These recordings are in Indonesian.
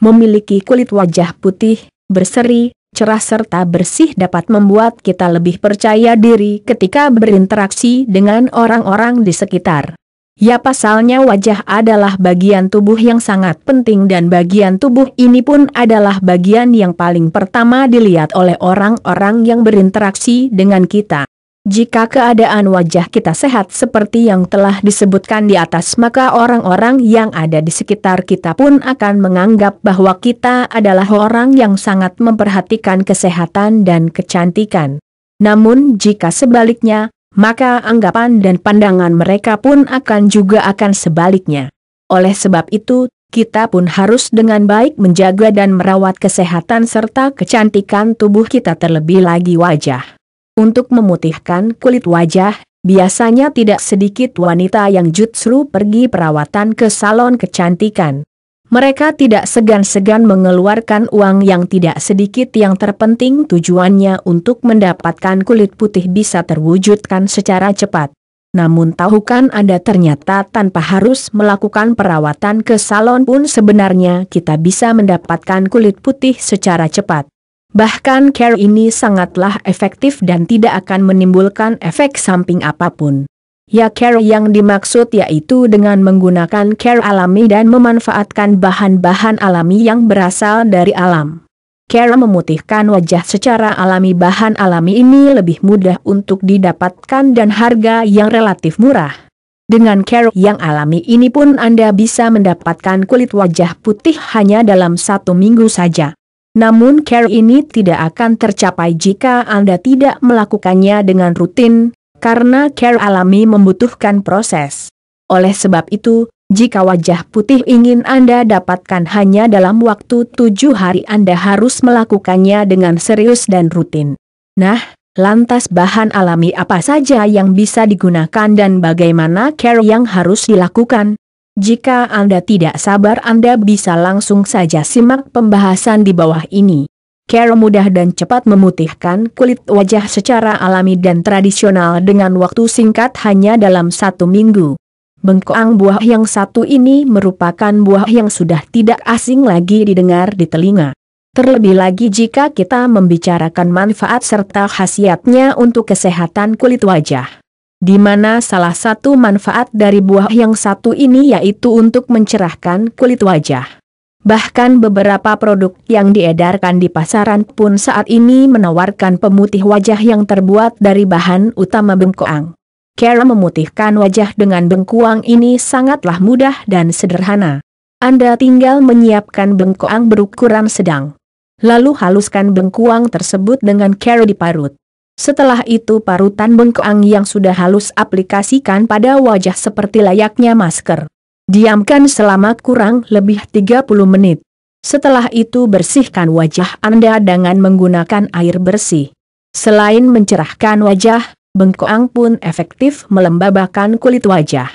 memiliki kulit wajah putih, berseri, cerah serta bersih dapat membuat kita lebih percaya diri ketika berinteraksi dengan orang-orang di sekitar. Ya pasalnya wajah adalah bagian tubuh yang sangat penting dan bagian tubuh ini pun adalah bagian yang paling pertama dilihat oleh orang-orang yang berinteraksi dengan kita. Jika keadaan wajah kita sehat seperti yang telah disebutkan di atas maka orang-orang yang ada di sekitar kita pun akan menganggap bahwa kita adalah orang yang sangat memperhatikan kesehatan dan kecantikan. Namun jika sebaliknya, maka anggapan dan pandangan mereka pun akan juga akan sebaliknya. Oleh sebab itu, kita pun harus dengan baik menjaga dan merawat kesehatan serta kecantikan tubuh kita terlebih lagi wajah untuk memutihkan kulit wajah, biasanya tidak sedikit wanita yang justru pergi perawatan ke salon kecantikan. Mereka tidak segan-segan mengeluarkan uang yang tidak sedikit yang terpenting tujuannya untuk mendapatkan kulit putih bisa terwujudkan secara cepat. Namun tahukan Anda ternyata tanpa harus melakukan perawatan ke salon pun sebenarnya kita bisa mendapatkan kulit putih secara cepat. Bahkan care ini sangatlah efektif dan tidak akan menimbulkan efek samping apapun. Ya care yang dimaksud yaitu dengan menggunakan care alami dan memanfaatkan bahan-bahan alami yang berasal dari alam. Care memutihkan wajah secara alami bahan alami ini lebih mudah untuk didapatkan dan harga yang relatif murah. Dengan care yang alami ini pun Anda bisa mendapatkan kulit wajah putih hanya dalam satu minggu saja. Namun care ini tidak akan tercapai jika Anda tidak melakukannya dengan rutin, karena care alami membutuhkan proses. Oleh sebab itu, jika wajah putih ingin Anda dapatkan hanya dalam waktu tujuh hari Anda harus melakukannya dengan serius dan rutin. Nah, lantas bahan alami apa saja yang bisa digunakan dan bagaimana care yang harus dilakukan? Jika Anda tidak sabar Anda bisa langsung saja simak pembahasan di bawah ini. Care mudah dan cepat memutihkan kulit wajah secara alami dan tradisional dengan waktu singkat hanya dalam satu minggu. Bengkoang buah yang satu ini merupakan buah yang sudah tidak asing lagi didengar di telinga. Terlebih lagi jika kita membicarakan manfaat serta khasiatnya untuk kesehatan kulit wajah di mana salah satu manfaat dari buah yang satu ini yaitu untuk mencerahkan kulit wajah. Bahkan beberapa produk yang diedarkan di pasaran pun saat ini menawarkan pemutih wajah yang terbuat dari bahan utama bengkoang. Cara memutihkan wajah dengan bengkoang ini sangatlah mudah dan sederhana. Anda tinggal menyiapkan bengkoang berukuran sedang. Lalu haluskan bengkoang tersebut dengan cara diparut. Setelah itu parutan bengkoang yang sudah halus aplikasikan pada wajah seperti layaknya masker. Diamkan selama kurang lebih 30 menit. Setelah itu bersihkan wajah Anda dengan menggunakan air bersih. Selain mencerahkan wajah, bengkoang pun efektif melembabakan kulit wajah.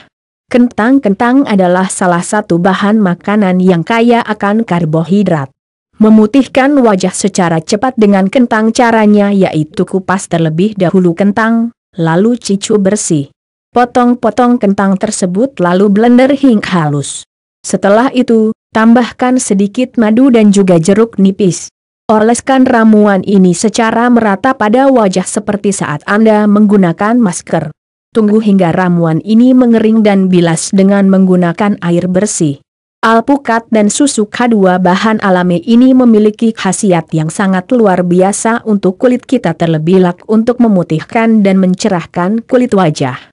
Kentang-kentang adalah salah satu bahan makanan yang kaya akan karbohidrat. Memutihkan wajah secara cepat dengan kentang caranya yaitu kupas terlebih dahulu kentang, lalu cicu bersih. Potong-potong kentang tersebut lalu blender hingga halus. Setelah itu, tambahkan sedikit madu dan juga jeruk nipis. Oleskan ramuan ini secara merata pada wajah seperti saat Anda menggunakan masker. Tunggu hingga ramuan ini mengering dan bilas dengan menggunakan air bersih. Alpukat dan susu K2 bahan alami ini memiliki khasiat yang sangat luar biasa untuk kulit kita terlebih lak untuk memutihkan dan mencerahkan kulit wajah.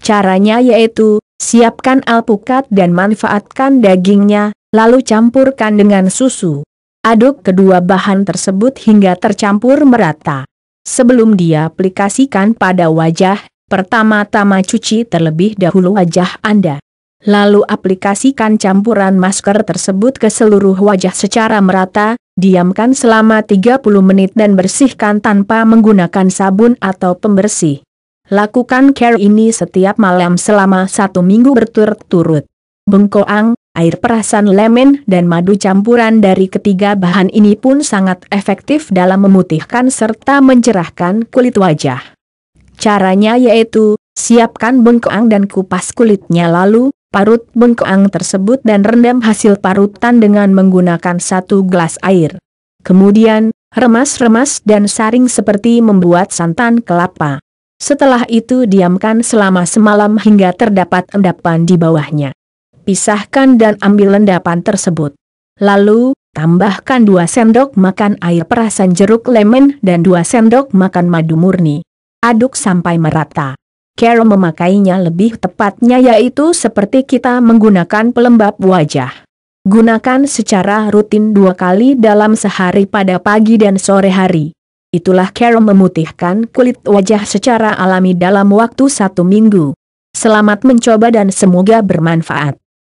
Caranya yaitu, siapkan alpukat dan manfaatkan dagingnya, lalu campurkan dengan susu. Aduk kedua bahan tersebut hingga tercampur merata. Sebelum diaplikasikan pada wajah, pertama-tama cuci terlebih dahulu wajah Anda. Lalu aplikasikan campuran masker tersebut ke seluruh wajah secara merata, diamkan selama 30 menit dan bersihkan tanpa menggunakan sabun atau pembersih. Lakukan care ini setiap malam selama satu minggu berturut-turut. Bengkoang, air perasan lemon dan madu campuran dari ketiga bahan ini pun sangat efektif dalam memutihkan serta mencerahkan kulit wajah. Caranya yaitu, siapkan bengkoang dan kupas kulitnya lalu, Parut bengkoang tersebut dan rendam hasil parutan dengan menggunakan satu gelas air. Kemudian, remas-remas dan saring seperti membuat santan kelapa. Setelah itu diamkan selama semalam hingga terdapat endapan di bawahnya. Pisahkan dan ambil endapan tersebut. Lalu, tambahkan 2 sendok makan air perasan jeruk lemon dan 2 sendok makan madu murni. Aduk sampai merata. Cara memakainya lebih tepatnya yaitu seperti kita menggunakan pelembab wajah. Gunakan secara rutin dua kali dalam sehari pada pagi dan sore hari. Itulah cara memutihkan kulit wajah secara alami dalam waktu satu minggu. Selamat mencoba dan semoga bermanfaat.